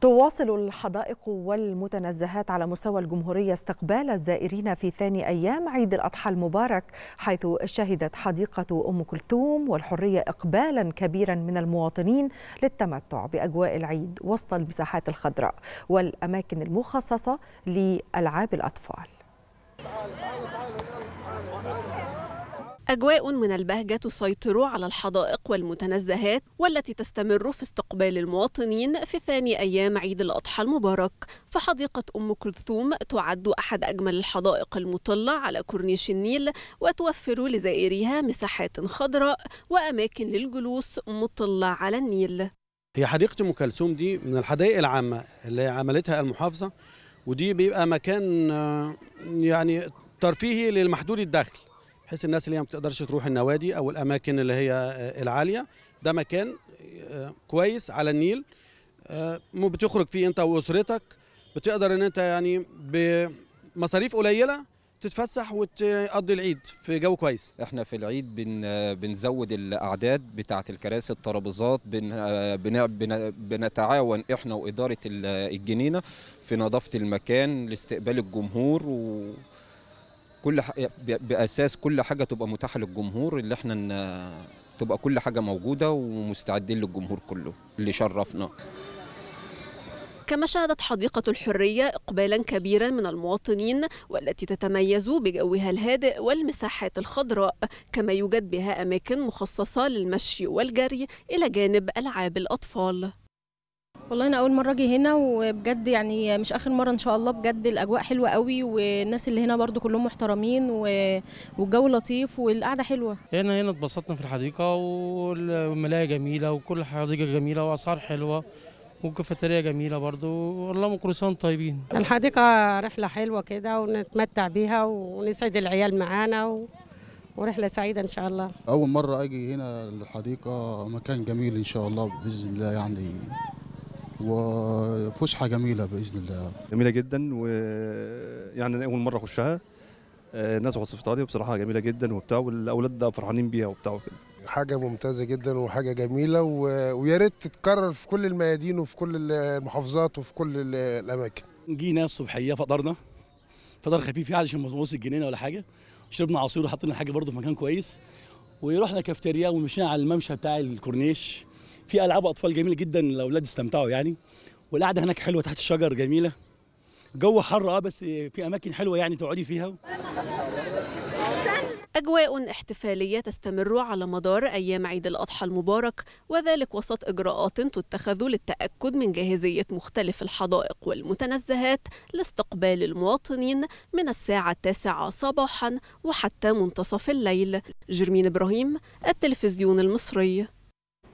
تواصل الحدائق والمتنزهات على مستوى الجمهورية استقبال الزائرين في ثاني أيام عيد الأضحى المبارك حيث شهدت حديقة أم كلثوم والحرية إقبالا كبيرا من المواطنين للتمتع بأجواء العيد وسط المساحات الخضراء والأماكن المخصصة لألعاب الأطفال أجواء من البهجة تسيطر على الحدائق والمتنزهات والتي تستمر في استقبال المواطنين في ثاني أيام عيد الأضحى المبارك فحديقة أم كلثوم تعد أحد أجمل الحدائق المطلة على كورنيش النيل وتوفر لزائريها مساحات خضراء وأماكن للجلوس مطلة على النيل هي حديقة أم كلثوم دي من الحدائق العامة اللي عملتها المحافظة ودي بيبقى مكان آه، يعني ترفيهي للمحدود الدخل بحيث الناس اللي هي ما بتقدرش تروح النوادي او الاماكن اللي هي آه، العاليه ده مكان آه، كويس على النيل آه، بتخرج فيه انت واسرتك بتقدر ان انت يعني بمصاريف قليله تتفسح وتقضي العيد في جو كويس احنا في العيد بن بنزود الاعداد بتاعه الكراسي الترابيزات بن بن بن بنتعاون احنا واداره الجنينه في نظافه المكان لاستقبال الجمهور و كل ح... باساس كل حاجه تبقى متاحه للجمهور اللي احنا ن... تبقى كل حاجه موجوده ومستعدين للجمهور كله اللي شرفنا كما شهدت حديقة الحرية إقبالا كبيرا من المواطنين والتي تتميز بجوها الهادئ والمساحات الخضراء كما يوجد بها أماكن مخصصة للمشي والجري إلى جانب ألعاب الأطفال والله انا اول مره اجي هنا وبجد يعني مش اخر مره ان شاء الله بجد الاجواء حلوه قوي والناس اللي هنا برضو كلهم محترمين والجو لطيف والقعده حلوه هنا هنا اتبسطنا في الحديقه والملاهي جميله وكل حديقه جميله واسعار حلوه وكافيتيريا جميله برضو والله كل سنه طيبين الحديقه رحله حلوه كده ونتمتع بيها ونسعد العيال معانا و... ورحله سعيده ان شاء الله اول مره اجي هنا الحديقه مكان جميل ان شاء الله باذن الله يعني وفسحه جميله باذن الله جميله جدا ويعني انا اول مره اخشها آه، الناس وصفتها لي بصراحه جميله جدا وبتاع والاولاد فرحانين بيها وبتاع وكده حاجه ممتازه جدا وحاجه جميله و... ويا ريت تتكرر في كل الميادين وفي كل المحافظات وفي كل الاماكن جينا الصبحيه فطرنا فطر خفيف يعني عشان ما نوصل الجنينه ولا حاجه شربنا عصير وحطينا الحاجه برده في مكان كويس ورحنا كافتيريا ومشينا على الممشى بتاع الكورنيش في العاب اطفال جميله جدا الاولاد استمتعوا يعني والقعده هناك حلوه تحت الشجر جميله الجو حر اه بس في اماكن حلوه يعني تقعدي فيها أجواء احتفالية تستمر على مدار أيام عيد الأضحى المبارك وذلك وسط إجراءات تتخذ للتأكد من جاهزية مختلف الحدائق والمتنزهات لاستقبال المواطنين من الساعة التاسعة صباحا وحتى منتصف الليل جرمين إبراهيم التلفزيون المصري